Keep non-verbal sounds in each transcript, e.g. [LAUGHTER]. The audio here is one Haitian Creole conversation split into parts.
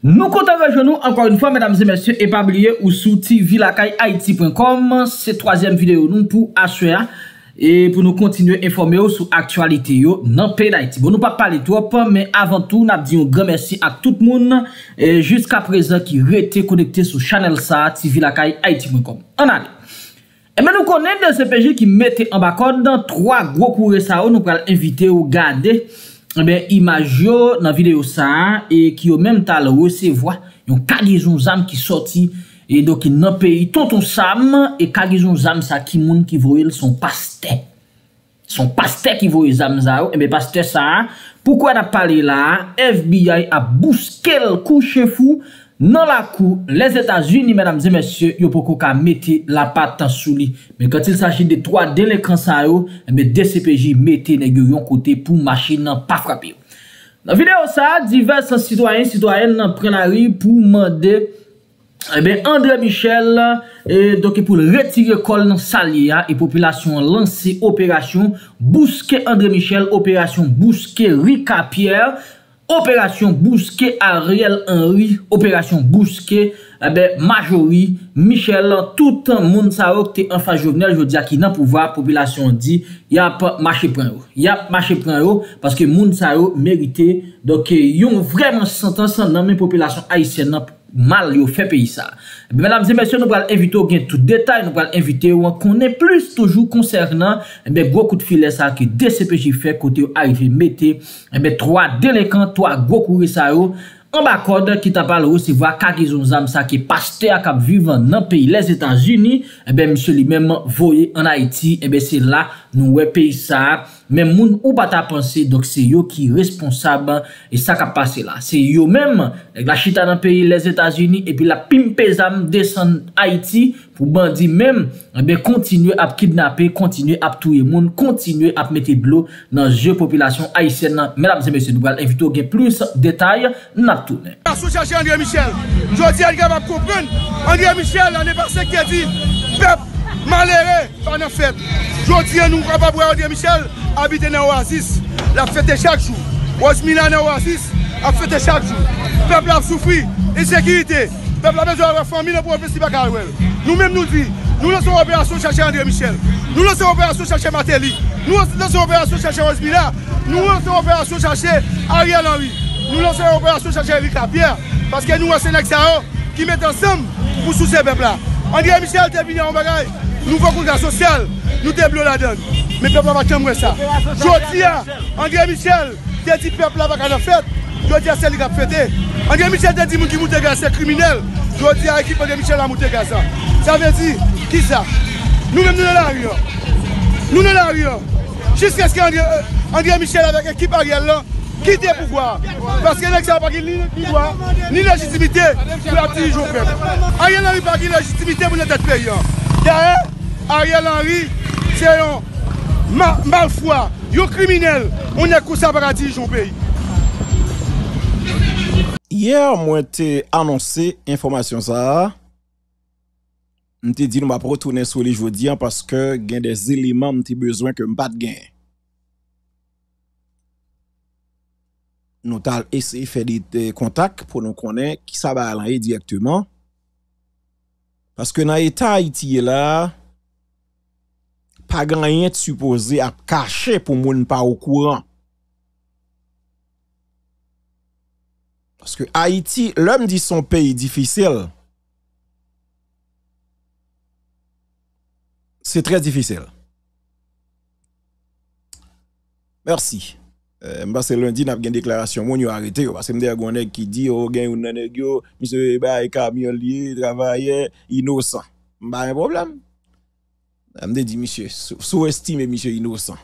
Nou kontan ve jounou, ankon yon fwa, mèdames et mèsyè, epabliye ou souti vilakayaiti.com se troazèm videyo nou pou e aswea. E pou nou kontinue informe yo sou aktualite yo nan pey d'Haiti. Bon nou pa pali trop, men avantou nap diyon gran mersi ak tout moun. Jusk aprezen ki rete konekte sou chanel sa TV lakay Haiti.com. Anade. E men nou konen de sepeje ki mete an bakon dan 3 gro kou resa yo nou pral invite yo gade. E men imaj yo nan video sa e ki yo menm tal wese vwa yon kadezoun zam ki soti. E do ki nan peyi ton ton sam, e kagizoun zamsa ki moun ki voil son paste. Son paste ki voil zamsa yo, e me paste sa. Poukwa nan pale la, FBI a bouskel kouche fou nan la kou. Les Etats-Unis, mesdames et messieurs, yo poukou ka mette la patte tan souli. Me katil sache de 3D l'ekran sa yo, e me DCPJ mette negyo yon kote pou machin nan pa frape yo. Nan videyo sa, divers an sitwayen, sitwayen nan prena ri pou mande Eh André Michel, eh, pou retire kol nan salya, e populasyon lansi operasyon Bousquet André Michel, operasyon Bousquet Rika Pierre, operasyon Bousquet Ariel Henry, operasyon Bousquet eh Majori Michel, toutan Mounzaro te enfa jovenel, jw diya ki nan pouva, populasyon di, yap, maché pranro. Yap, maché pranro, paske Mounzaro merite, yon vreman sentan san nan men populasyon Aïsé nan pouva. Mal yo fè peyi sa. Eh be, mèdames et mèsyè, nou pral evite ou gen tout detay. Nou pral evite ou an konè plus toujou konsernan. Be, gwo kout filè sa ki desè peji fè kote yo aifè metè. Be, troa delikan, troa gwo kouge sa ou. An bakode, ki ta pal ou se vwa kakizon zanm sa ki pastè akap vivan nan peyi. Les Etats-Unis, eh be, mèsyè li mèm voye an Haiti. Ebe, eh se la... Nou we pey sa, men moun ou pa ta panse, donk se yo ki responsaban e sa ka pase la. Se yo men, ek la chita nan peyi les Etats-Unis, epi la pim pezam desen Haiti pou bandi men, anbe eh kontinu ap kidnapè, kontinu ap touye moun, kontinu ap mette blo nan je popilasyon Haitien nan. Mèlèm zè mèlèm, mèlèm, mèlèm, mèlèm, mèlèm, mèlèm, mèlèm, mèlèm, mèlèm, mèlèm, mèlèm, mèlèm, mèlèm, mèlèm, mèlèm, mèlèm, mèlèm, mèlèm, m Malere pa nan fèt. Jodi, nou mprapa pou André Michel abite nan wazis, la fèt de chak jou. Wazmina nan wazis, la fèt de chak jou. Pepl ap soufri e sekirite. Pepl ap bezwa reformi nan pou ap vesti baka wèl. Nou mèm nou di. Nou lansè operasyon chache André Michel. Nou lansè operasyon chache Mateli. Nou lansè operasyon chache Wazmina. Nou lansè operasyon chache Ariel Henry. Nou lansè operasyon chache Eric Lapierre. Paske nou lansè nek sa an ki met ansèm pou souse pepl la. André Michel te bini an bagay. Nou vo kontra sosyal, nou deblo la den. Men pepla va kemwe sa. Jotia, André Michel, ten di pepla baka nan fet, jotia sel li kap fete. André Michel ten di moun ki moutega se kriminel, jotia ekip André Michel la moutega sa. Sa ven di, ki sa? Nou men nou la riyon. Nou la riyon. Jiske eske André Michel avek ekip a riyon lan, kite poukwa. Paske enek sa wapaki ni doa, ni lejistimite, pou api jou kèm. A riyon la wapaki lejistimite, moun ete pe riyon. Yè, Ariel Henry, tèyon, ma fwa, yo kriminel, ou nè kousa baratij ou beyi. Yè, mwen te anonsè informasyon sa, mwen te di nou mwa proutounè sou li jwodi an, paske gen dez eleman mwen te bezwen ke mbat gen. Nou tal esè fè di de kontak pou nou konè ki sa ba alaye direktèman, Parce que dans l'État Haïti là, pas grand rien de supposé à cacher pour ne pas au courant. Parce que Haïti, l'homme dit son pays difficile. C'est très difficile. Merci. Euh, parce que lundi, y a une déclaration, nous a arrêté. Parce que nous avons qui dit, oh, gagne un nègre, monsieur Eba un camion lié, travailleur, innocent. Pas un problème. Je dit, monsieur, sous-estime monsieur innocent.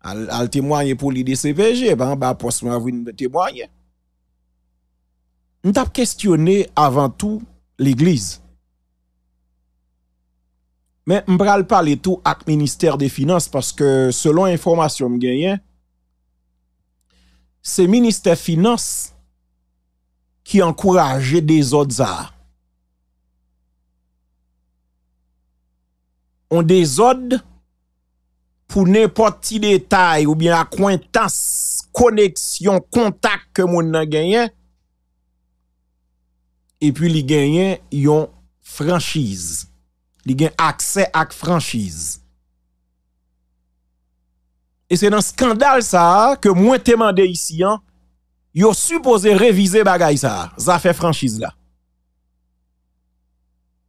Al témoigner pour l'IDCPG, ben, bah, poste, m'a vous témoigner. Nous avons questionné avant tout l'église. Mais je parle tout avec le ministère des Finances parce que selon l'information que Se minister finance ki ankouraje dezod za. On dezod pou nepot ti detay ou byen akwentas, koneksyon, kontak ke moun nan genyen. E pi li genyen yon franschize. Li gen akse ak franschize. Et c'est dans scandale ça que moi te demandé ici, hein, yo supposé réviser bagay ça, ça fait franchise là.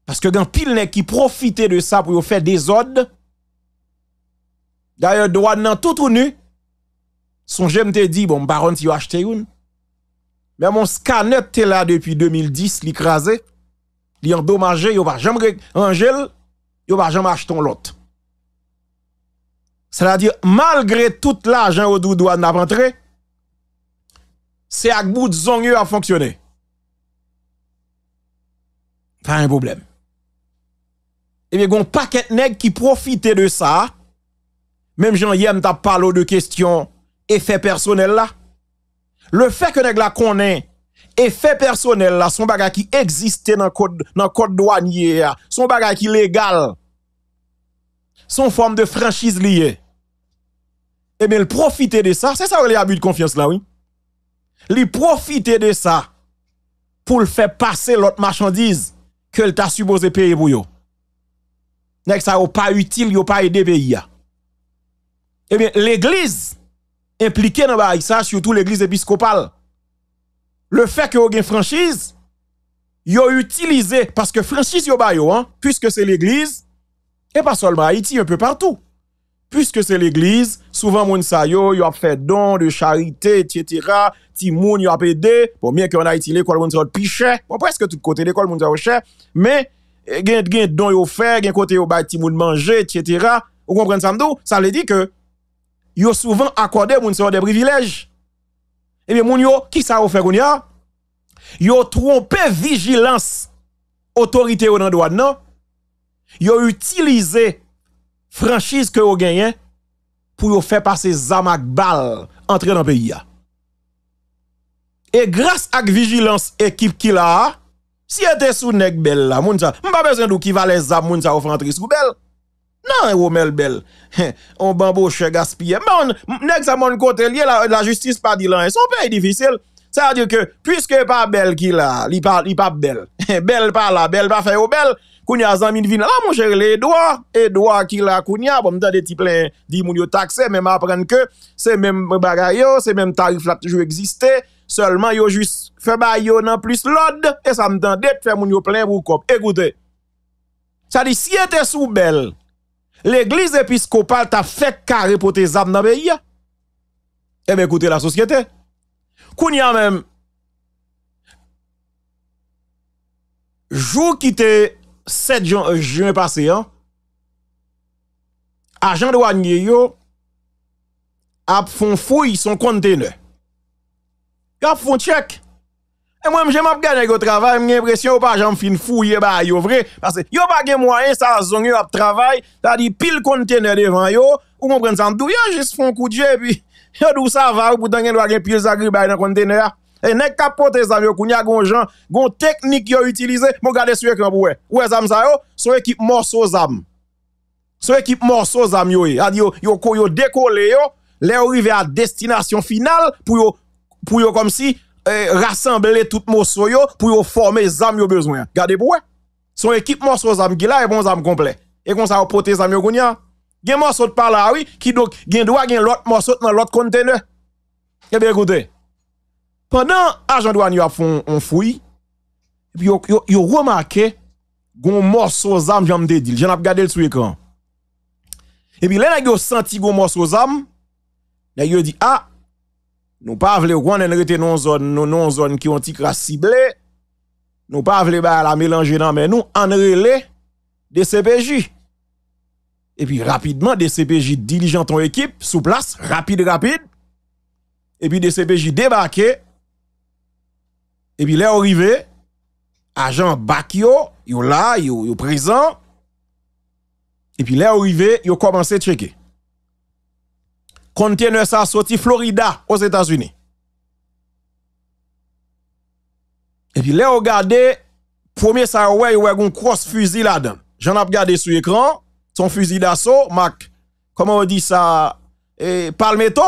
Parce que dans pile qui profitait de ça pour faire des ordres. D'ailleurs, droit nan tout ou nu. Son j'aime te dit, bon, baron, si yo acheté une. Mais mon scanner te là depuis 2010, l'écrasé, li endommagé, yo va jamais ranger, yo pas jamais acheter l'autre. Sa la di, malgre tout la ajan ou doudouan na pantre, se ak bout zonye a fonksyone. Fa en boblem. E mi goun paket neg ki profite de sa, mem jan yem ta palo de kestyon efè personel la, le fè ke neg la konen, efè personel la, son baga ki egziste nan kodouan ye ya, son baga ki legal, son forme de franchise liée. Eh bien, il profiter de ça. C'est ça les abus de confiance là, oui. Il profiter de ça pour le faire passer l'autre marchandise que t'a supposé payer pour yo. que ça pas utile, yo pas aidé pays Eh bien, l'église impliquée dans ça, surtout l'église épiscopale. Le fait que ait une franchise, yo utilisé parce que franchise yo ba yo hein, puisque c'est l'église et pas seulement Haïti, un peu partout. Puisque c'est l'église, souvent moun sa yo, yo a fait don de charité, etc. Ti moun yo a aidé. Bon, bien qu'en Haïti, l'école moun sa pi piché. Bon, presque tout côté l'école moun sa cher. Mais, eh, gen, gen don yo fait, gen côté yo ba ti moun manger, etc. Vous comprenez ça Ça veut dire que, yo souvent accordé moun sa des privilèges. Eh bien, moun yo, qui ça yo fait goun ya? Yo trompé vigilance autorité au nan douane, non? yo utilisé franchise que yo gagné pour faire passer Zamak Bal entrer dans le pays. Et grâce à la vigilance équipe qui là, si était sous nèg belle là, moun sa, pas besoin de qui va les zam moun sa ou sous belle. Non, hein, Romel Bel, hein, on bamboche gaspillé. Mais on, nèg sa mon côté la, la justice pas dit hein. son pays difficile. Sa di ke, pwiske pa bel ki la, li pa bel, [LAUGHS] bel pa la, bel pa fè yo oh, bel, kounya zan min vin, la moun chère lè Edouard, Edouard ki la kounya, pou mwen ta de ti plen di moun yo takse, mèm aprenn ke, se mèm bagay yo, se mèm tarif la jou existè, solman yo jwis fè bay yo nan plus lod, e sa mwen tan det fè moun yo plen wou kop. Ekoutè, sa di si etè sou bel, l'eglise episkopal ta fèk kare pou te zan nan beya, e mwen koutè la sosyete, Koun ya mem, jou ki te 7 jan, euh, jwen pase yan, a jan do anye yo, ap fon fuy son kontene. Ya fon tchek. E mwen jem ap gane yo travay, mwen yon presyon ou pa a jan fin fuy, yo ba yo vre, yo ba gen mwen sa zon yo ap travay, ta di pil kontene devan yo, ou mwen pren san dou, ya jis fon kou dje, pi, Yo dou sa va ou poutan gen avez gen zagri bay nan Et ça yo kounya gon gens, gon technique yo utilisé, mon garder sur écran pour ouais. Ouais zam ça yo, son équipe morceau zam. Son équipe morceau zam yo, Vous eh. yo yo yo décoller yo, les arrivé à destination finale pour yo pour comme si euh, rassembler tout morceau yo pour former zam yo besoin. Gardez pour ouais. Son équipe morceau zam qui là bon zam complet. Et comme ça yo pote zam yo gen morceau de par là, oui, qui donc, gen droit, gen l'autre morceau dans l'autre conteneur. Eh bien, écoutez, pendant agent douanier a fait un fouille, et puis yo, yo, yo remarqué, gon morceau zam, j'en me dit, j'en ai regardé sur l'écran. Et puis, là, yo senti gon morceau zam, là, yo dit, ah, nous pas vle qu'on en rete non zone, non, zone qui ont été ciblé, nous pas vle ba la mélanger dans mais nous, en relais de CPJ. Et puis rapidement, DCPJ dirigeant ton équipe sous place, rapide, rapide. Et puis DCPJ débarqués. Et puis là, arrivé, agent Bakio, est là, il est présent. Et puis là, arrivé, yo commencé à checker. Container ça sorti Florida aux États-Unis. Et puis là, regardez, premier ça, ouais, a un cross fusil là-dedans. J'en ai regardé sur l'écran son fusil d'assaut, Mac, comment on dit ça, et palmetto,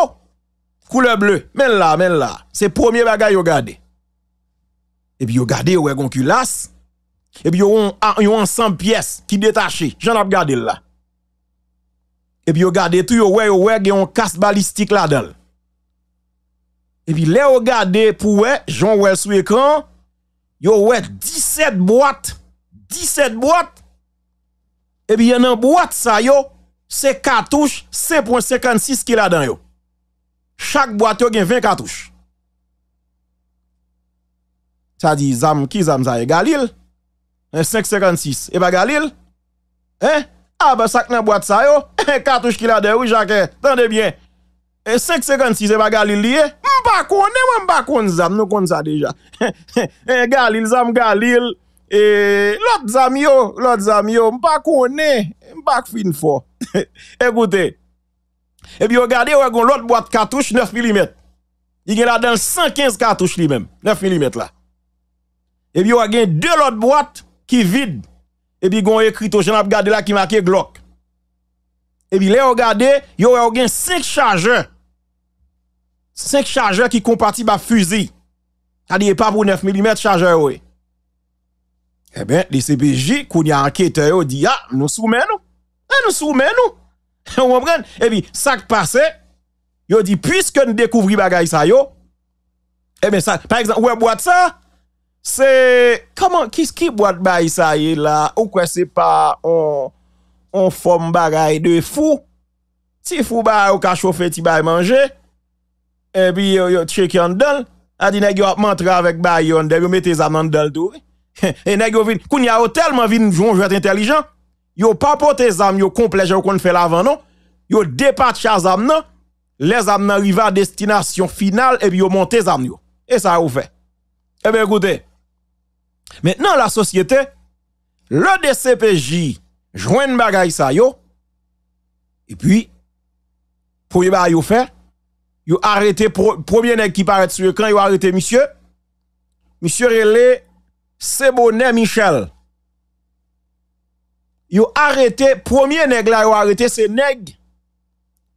couleur bleue, men là, men là, c'est premier bagage yo gardé. Et puis yo gade yo un culasse, et puis yon on, un ensemble pièces qui détaché, j'en ai gardé là. Et puis yo gade tout yo ouais yo ouais yon on casse balistique là-dedans. Et puis là, les gardé pour ouais, j'en ouais sous écran, yo ouais 17 boîtes, 17 boîtes Ebi, eh yon nan boat sa yo, se katouche 5.56 kila dan yo. Chak boate yo gen 20 katouche. Sa di, zam ki zam zaye? Galil? E 5.56, e ba Galil? E? Eh? Aba ah, sak nan boat sa yo, katouche eh, kila dan yo, jake. Tande bien. E 5.56, e ba Galil liye? M bakoun, ne wè m bakoun zam, nou kon sa deja. E Galil, zam Galil. Et l'autre yo, l'autre zamio, m'pas pas m'pas fin fort. Écoutez. Et puis regardez, on a l'autre boîte cartouche 9 mm. Il y a là 115 cartouches lui-même, 9 mm là. Et puis on a deux autres boîtes qui vide. Et puis on a écrit au j'en regardé là qui marqué Glock. Et puis là regardez, il y a 5 chargeurs. 5 chargeurs qui compatibles à fusil. C'est-à-dire pas pour 9 mm chargeur ouais. E ben, li sebeji, koun ya anketè yo di, a, nou soumen nou. A, nou soumen nou. E ou mwen pren. E bi, sak pase, yo di, pwiske nou dekouvri bagay sa yo, e ben sa, par exemple, wè bwad sa, se, kaman, kis ki bwad bagay sa yo la, ou kwen sepa, on fom bagay de fou, ti fou bagay ou ka choufe ti bagay manje, e bi yo yo tchek yon dol, a di nek yo ap mantra avèk bagay yon, de yon metè zan man dol do, e. [LAUGHS] et nèg yo vin, koun ya tellement vin jouer jouet intelligent, yo pas porté zam yo complet je qu'on fait l'avant non, yo dépatché zam non, les zam nan à destination finale et puis yo monté zam yo. Et ça a fait. et ben écoutez. Maintenant la société le DCPJ joint bagay ça yo et puis pour ba yo fait yo arrêté premier nèg qui paraît sur le quand yo arrêté monsieur monsieur Relais c'est bonnet Michel. Yo arrêté, premier nèg là, yo arrêté, ce nèg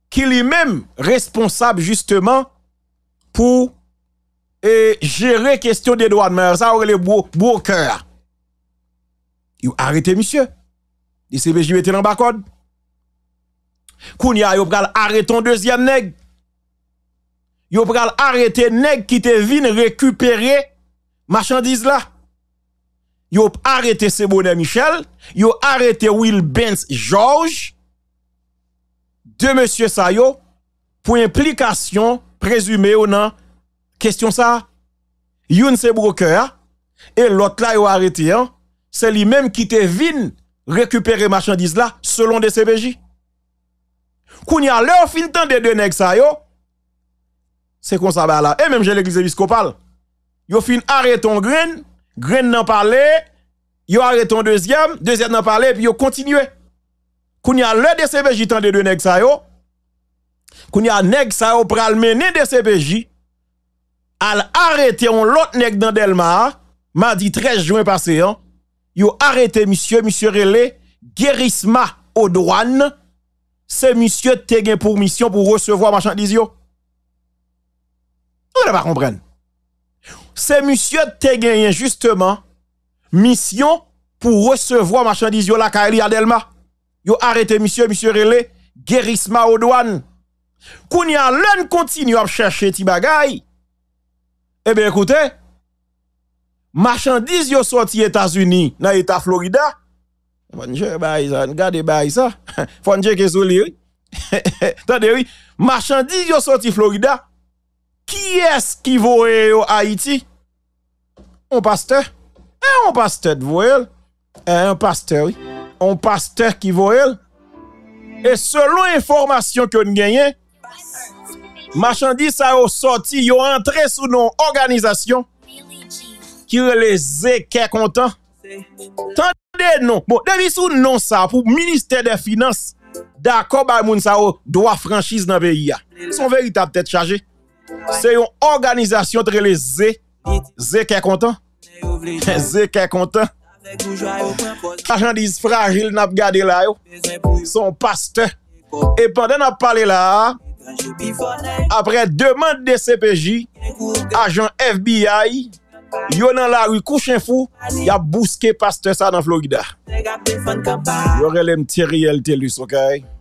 qui lui-même responsable justement pour et eh, gérer question des droits de mer. Ça aurait le beau, cœur. Yo arrêté, monsieur. Et CBJ était dans bas code. Kounia, yo pral arrêter deuxième nèg. Yo pral arrêter nèg qui te vine récupérer marchandise là yo arrêté Sebonnet Michel, yo arrêté Will Benz George, de monsieur Sayo, pour implication présumée ou non, question ça, Youn c'est broker, hein. et l'autre là yo arrêté, hein? c'est lui-même qui te vin récupérer marchandise là, selon des CBJ. Qu'on y a leur fin temps de deux nèg yo, c'est comme ça bah, là, et même j'ai l'église épiscopale, yo fin arrêté en grain... Grène nan parlait, yo arrêté un deuxième, deuxième nan parlait, puis yo continué. Koun y a le DCPJ tant de deux nèg sa yo. Koun y a nèg sa yo pral mener DCPJ. Al arrêté on l'autre nèg dans Delmar, mardi 13 juin passé Il hein. Yo arrêté monsieur, monsieur relé Guérisma aux douanes. C'est monsieur te pour mission pour recevoir marchandise yo. Vous ne pas comprendre c'est monsieur te gagné justement mission pour recevoir marchandise yo la Kaili Adelma. Yo arrêté monsieur monsieur Relé guérisma aux douanes. Kounia l'un continue à chercher ti Eh bien écoutez, marchandise yo sorti États-Unis dans état Florida. Bonjour baï ça, regardez baï ça. Faut que oui, [LAUGHS] marchandise yo sorti Florida Ki es ki vowe yo Haiti? Un pasteur. E, un pasteur vowe el. E, un pasteur, oui. Un pasteur ki vowe el. E, selon informasyon ki yon genyen, machandi sa yo sorti, yo entre sou nou organizasyon ki releze ke kontan. Tande, non. Bon, devisou non sa, pou Ministè de Finans, da akob a moun sa yo doa franjiz nan veyi ya. Son verita ptèd chaje. Se yon organizasyon tre le zè Zè kè kontan [LAUGHS] Zè kè kontan Ajan diz fragil nap gade la yo Son paste E pandè nap pale la Apre demande de CPJ Ajan FBI Yon nan la yo kouchen fou Ya bouske paste sa nan Flo Gida Yo relem ti realte lus ok